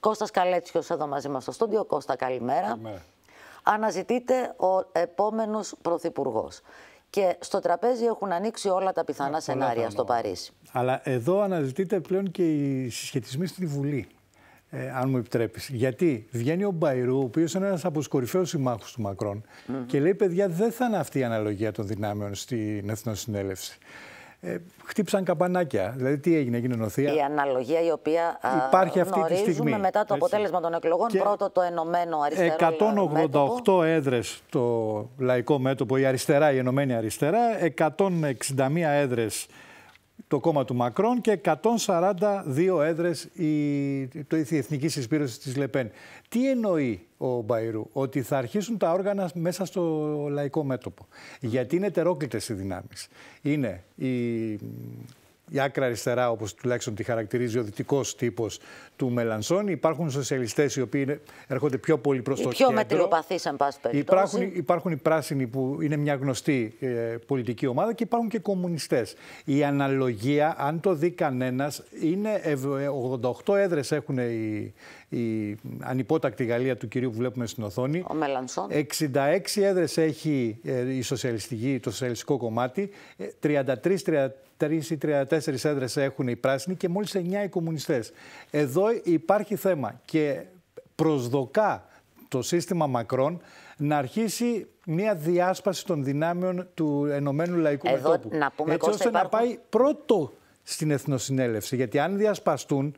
Κώστας Καλέτσιος εδώ μαζί μας στο στούντιο. Κώστα, καλημέρα. καλημέρα. Αναζητείται ο επόμενος Πρωθυπουργός. Και στο τραπέζι έχουν ανοίξει όλα τα πιθανά ναι, σενάρια στο Παρίσι. Αλλά εδώ αναζητείται πλέον και οι συσχετισμοί στη Βουλή. Ε, αν μου επιτρέπεις. Γιατί βγαίνει ο Μπαϊρού, ο οποίος είναι ένας από του κορυφαίου συμμάχου του μακρον και λέει: Παιδιά, δεν θα είναι αυτή η αναλογία των δυνάμεων στην Εθνοσυνέλευση ε, χτύπησαν καμπανάκια. Δηλαδή, τι έγινε, έγινε νοθεία. Η αναλογία η οποία υπάρχει αυτή τη στιγμή. μετά το αποτέλεσμα των εκλογών, πρώτο το ενωμένο αριστερό. 188 μέτωπο. έδρες το λαϊκό μέτωπο, η αριστερά, η ενωμένη αριστερά, 161 έδρες το κόμμα του Μακρόν και 142 έδρες η, η Εθνική Συσπήρωση της Λεπέν. Τι εννοεί ο Μπαϊρού, ότι θα αρχίσουν τα όργανα μέσα στο λαϊκό μέτωπο. Γιατί είναι τερόκλητες οι δυνάμεις. Είναι η η άκρα αριστερά, όπως τουλάχιστον τη χαρακτηρίζει ο δυτικός τύπος του Μελανσόν. Υπάρχουν σοσιαλιστές οι οποίοι έρχονται πιο πολύ προς το κέντρο. Πιο μετριοπαθείς, αν πάση περιπτώσεις. Υπάρχουν, υπάρχουν οι πράσινοι που είναι μια γνωστή ε, πολιτική ομάδα και υπάρχουν και κομμουνιστές. Η αναλογία, αν το δει κανένας, είναι 88 ε, έδρες έχουν οι, η ανυπότακτη Γαλλία του κυρίου που βλέπουμε στην οθόνη. Ο Μελανσόν. 66 έδρες έχει ε, η σοσιαλιστική, το σοσιαλιστικό κομμάτι, 33, ε, ή 34 έδρες έχουν οι πράσινοι και μόλις 9 οι κομμουνιστές. Εδώ υπάρχει θέμα και προσδοκά το σύστημα Μακρόν να αρχίσει μια διάσπαση των δυνάμεων του Ενωμένου Λαϊκού Εδώ, Μετώπου. Έτσι ώστε να πάει πρώτο στην Εθνοσυνέλευση. Γιατί αν διασπαστούν,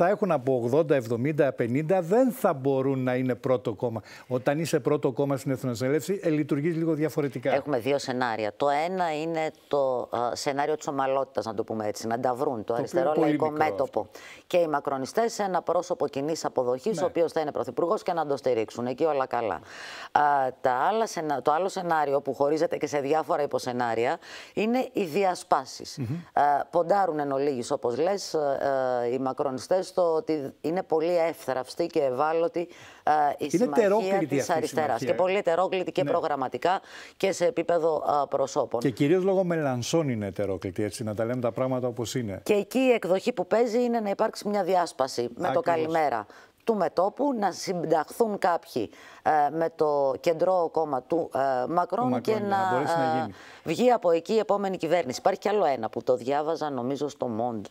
θα έχουν από 80, 70, 50, δεν θα μπορούν να είναι πρώτο κόμμα. Όταν είσαι πρώτο κόμμα στην Εθνοσυνέλευση, ε, λειτουργείς λίγο διαφορετικά. Έχουμε δύο σενάρια. Το ένα είναι το ε, σενάριο της ομαλότητας, να το πούμε έτσι, να τα βρουν το, αριστερό λαϊκό μέτωπο. Και οι μακρονιστές σε ένα πρόσωπο κοινή αποδοχής, ναι. ο οποίος θα είναι πρωθυπουργός και να το στηρίξουν. Εκεί όλα καλά. Α, τα άλλα, το άλλο σενάριο που χωρίζεται και σε διάφορα υποσενάρια είναι οι διασπάσεις. Mm -hmm. Ποντάρουν εν ολίγης, όπως λες, ε, ε, οι μακρονιστές στο ότι είναι πολύ εύθραυστη και ευάλωτη ε, η είναι συμμαχία της αριστεράς. Και ε. πολύ ετερόκλητη και ναι. προγραμματικά και σε επίπεδο ε, προσώπων. Και κυρίως λόγω Μελανσών είναι ετερόκλητη, έτσι, να τα λέμε τα πράγματα όπως είναι. Και εκεί η εκδοχή που παίζει είναι να υπάρξει μια διάσπαση με Ακριβώς. το καλημέρα του μετόπου, να συνταχθούν κάποιοι ε, με το κεντρό κόμμα του ε, Μακρόν και να, ε, βγει από εκεί η επόμενη κυβέρνηση. Υπάρχει κι άλλο ένα που το διάβαζα νομίζω στο Μοντ,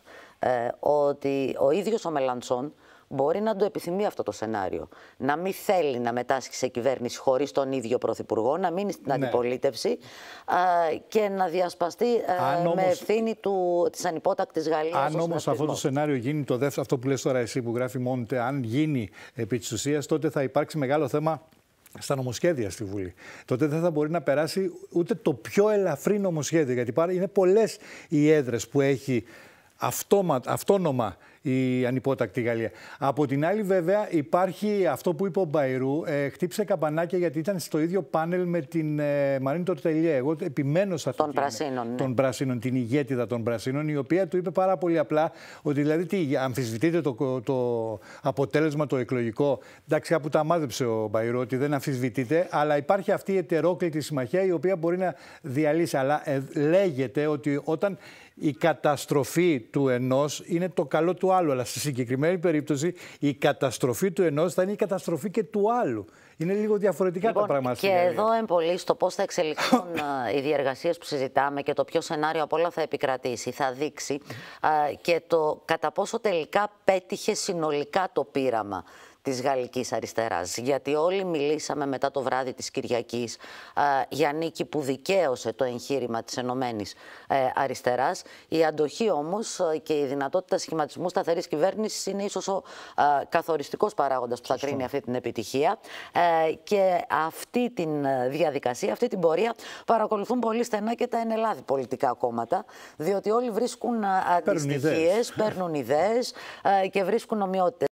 ότι ο ίδιος ο Μελαντσόν, μπορεί να το επιθυμεί αυτό το σενάριο. Να μην θέλει να μετάσχει σε κυβέρνηση χωρίς τον ίδιο πρωθυπουργό, να μείνει στην ναι. αντιπολίτευση α, και να διασπαστεί ε, α, όμως, με ευθύνη της ανυπότακτης Γαλλίας. Αν όμως αυτό το σενάριο γίνει το δεύτερο, αυτό που λες τώρα εσύ που γράφει Μόντε, αν γίνει επί της ουσίας, τότε θα υπάρξει μεγάλο θέμα στα νομοσχέδια στη Βουλή. Τότε δεν θα μπορεί να περάσει ούτε το πιο ελαφρύ νομοσχέδιο, γιατί είναι πολλές οι έδρες που έχει αυτόμα, αυτόνομα η ανυπότακτη Γαλλία. Από την άλλη, βέβαια, υπάρχει αυτό που είπε ο Μπαϊρού. Ε, χτύψε καμπανάκια γιατί ήταν στο ίδιο πάνελ με την ε, Μαρίν Τορτελιέ. Εγώ επιμένω σε αυτό. Των πρασίνων. Ναι. Των πρασίνων, την ηγέτιδα των πρασίνων, η οποία του είπε πάρα πολύ απλά ότι δηλαδή τι, αμφισβητείτε το, το αποτέλεσμα το εκλογικό. Εντάξει, κάπου τα μάδεψε ο Μπαϊρού ότι δεν αμφισβητείτε, αλλά υπάρχει αυτή η ετερόκλητη συμμαχία η οποία μπορεί να διαλύσει. Αλλά ε, λέγεται ότι όταν η καταστροφή του ενός είναι το καλό του του άλλου. Αλλά στη συγκεκριμένη περίπτωση η καταστροφή του ενός θα είναι η καταστροφή και του άλλου. Είναι λίγο διαφορετικά τα λοιπόν, πράγματα. Και εδώ εμπολί στο πώς θα εξελιχθούν ε, οι διεργασίες που συζητάμε και το ποιο σενάριο από όλα θα επικρατήσει, θα δείξει ε, και το κατά πόσο τελικά πέτυχε συνολικά το πείραμα Της γαλλικής αριστεράς. Γιατί όλοι μιλήσαμε μετά το βράδυ της Κυριακής για νίκη που δικαίωσε το εγχείρημα της Ενωμένης ε, αριστεράς. Η αντοχή όμως ε, και η δυνατότητα σχηματισμού σταθερής κυβέρνησης είναι ίσως ο ε, καθοριστικός παράγοντας που θα κρίνει αυτή την επιτυχία. και αυτή την διαδικασία, αυτή την πορεία παρακολουθούν πολύ στενά και τα ενελάδη πολιτικά κόμματα, διότι όλοι βρίσκουν αντιστοιχίε, παίρνουν ιδέες και βρίσκουν ομοιότητες.